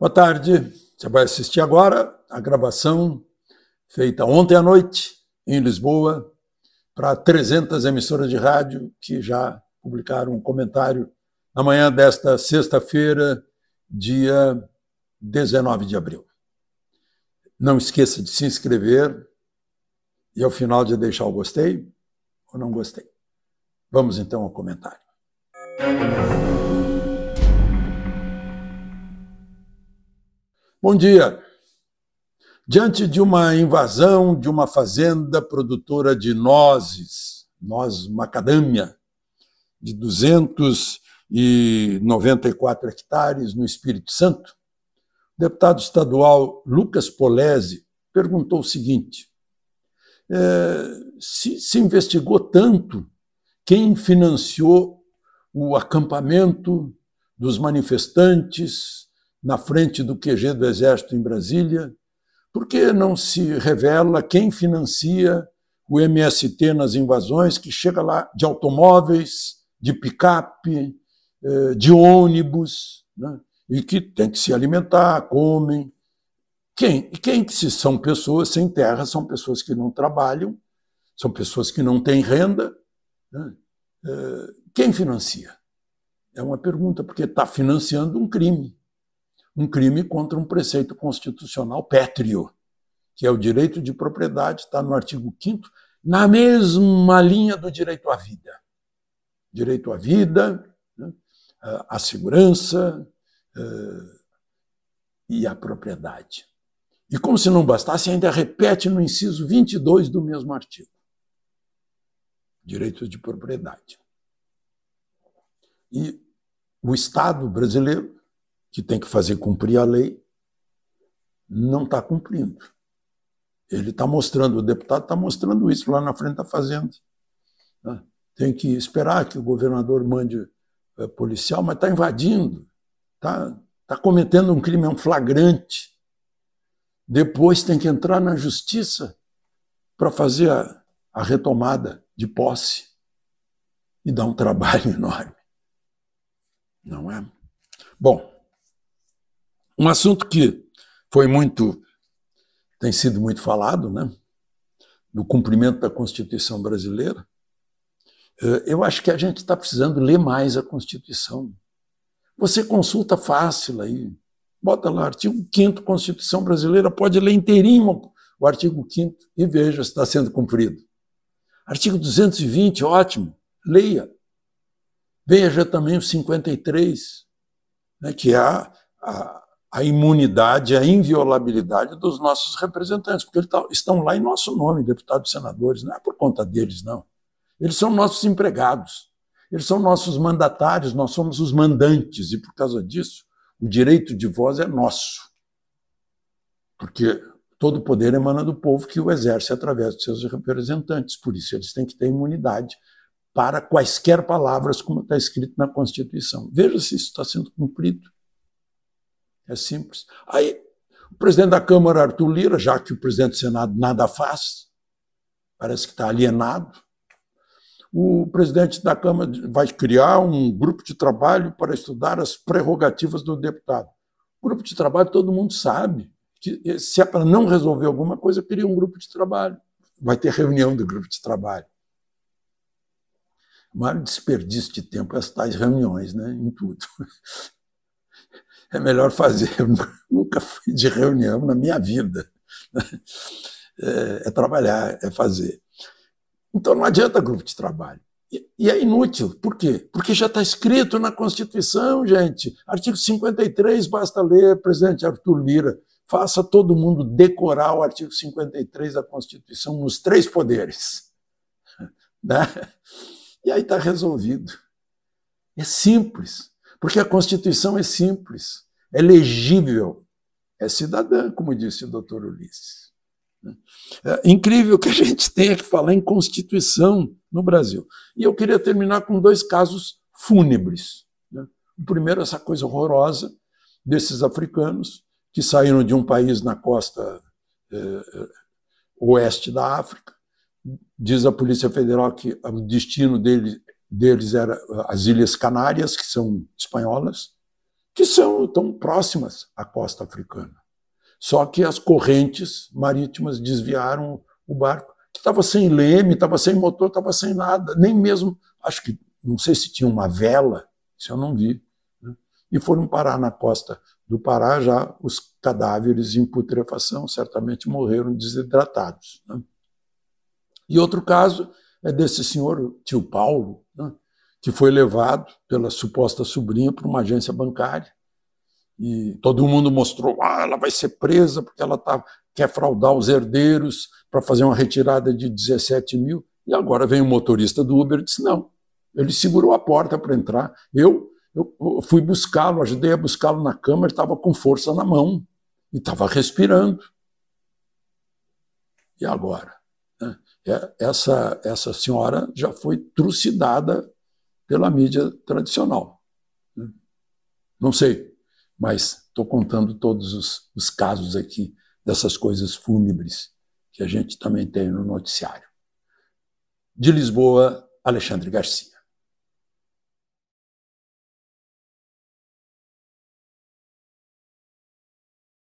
Boa tarde. Você vai assistir agora a gravação feita ontem à noite em Lisboa para 300 emissoras de rádio que já publicaram um comentário na manhã desta sexta-feira, dia 19 de abril. Não esqueça de se inscrever e ao final de deixar o gostei ou não gostei. Vamos então ao comentário. Bom dia. Diante de uma invasão de uma fazenda produtora de nozes, noz macadâmia, de 294 hectares no Espírito Santo, o deputado estadual Lucas Polese perguntou o seguinte: é, se, se investigou tanto quem financiou o acampamento dos manifestantes, na frente do QG do Exército em Brasília? Por que não se revela quem financia o MST nas invasões, que chega lá de automóveis, de picape, eh, de ônibus, né? e que tem que se alimentar, comem? Quem? E quem que se são pessoas sem terra, são pessoas que não trabalham, são pessoas que não têm renda. Né? Eh, quem financia? É uma pergunta, porque está financiando um crime um crime contra um preceito constitucional pétreo, que é o direito de propriedade, está no artigo 5 na mesma linha do direito à vida. Direito à vida, à né, segurança eh, e à propriedade. E como se não bastasse, ainda repete no inciso 22 do mesmo artigo. Direito de propriedade. E o Estado brasileiro que tem que fazer cumprir a lei, não está cumprindo. Ele está mostrando, o deputado está mostrando isso lá na frente da Fazenda. Né? Tem que esperar que o governador mande eh, policial, mas está invadindo, está tá cometendo um crime, é um flagrante. Depois tem que entrar na justiça para fazer a, a retomada de posse. E dar um trabalho enorme. Não é? Bom. Um assunto que foi muito, tem sido muito falado, né? Do cumprimento da Constituição brasileira. Eh, eu acho que a gente está precisando ler mais a Constituição. Você consulta fácil aí, bota lá, artigo 5 Constituição brasileira, pode ler inteirinho o artigo 5 e veja se está sendo cumprido. Artigo 220, ótimo, leia. Veja também o 53, né, que é a, a imunidade, a inviolabilidade dos nossos representantes, porque eles estão lá em nosso nome, deputados e senadores, não é por conta deles, não. Eles são nossos empregados, eles são nossos mandatários, nós somos os mandantes, e por causa disso, o direito de voz é nosso. Porque todo poder emana do povo que o exerce através de seus representantes, por isso eles têm que ter imunidade para quaisquer palavras, como está escrito na Constituição. Veja se isso está sendo cumprido. É simples. Aí, o presidente da Câmara, Arthur Lira, já que o presidente do Senado nada faz, parece que está alienado, o presidente da Câmara vai criar um grupo de trabalho para estudar as prerrogativas do deputado. grupo de trabalho, todo mundo sabe que eh, se é para não resolver alguma coisa, cria um grupo de trabalho. Vai ter reunião do grupo de trabalho. O maior desperdício de tempo é as tais reuniões, né, em tudo. é melhor fazer. Eu nunca fui de reunião na minha vida. É, é, trabalhar, é fazer. Então não adianta grupo de trabalho. E, e é inútil. Por quê? Porque já está escrito na Constituição, gente. Artigo 53, basta ler, presidente Arthur Lira. Faça todo mundo decorar o artigo 53 da Constituição nos três poderes. Né? E aí está resolvido. É simples. Porque a Constituição é simples, é legível, é cidadã, como disse o doutor Ulisses. É incrível que a gente tenha que falar em Constituição no Brasil. E eu queria terminar com dois casos fúnebres. Né? O primeiro, essa coisa horrorosa desses africanos que saíram de um país na costa eh, oeste da África. Diz a Polícia Federal que o destino deles deles era as Ilhas Canárias, que são espanholas, que são tão próximas à costa africana. Só que as correntes marítimas desviaram o barco, que estava sem leme, estava sem motor, estava sem nada, nem mesmo, acho que, não sei se tinha uma vela, isso eu não vi. Né? E foram parar na costa do Pará já os cadáveres em putrefação, certamente morreram desidratados. Né? E outro caso é desse senhor, tio Paulo, que foi levado pela suposta sobrinha para uma agência bancária. E todo mundo mostrou, ah, ela vai ser presa porque ela tá, quer fraudar os herdeiros para fazer uma retirada de 17 mil. E agora vem o motorista do Uber e disse, não, ele segurou a porta para entrar. Eu, eu, fui buscá-lo, ajudei a buscá-lo na cama, ele estava com força na mão e estava respirando. E agora? Né? É, essa, essa senhora já foi trucidada pela mídia tradicional. Né? Não sei, mas estou contando todos os, os casos aqui dessas coisas fúnebres que a gente também tem no noticiário. De Lisboa, Alexandre Garcia.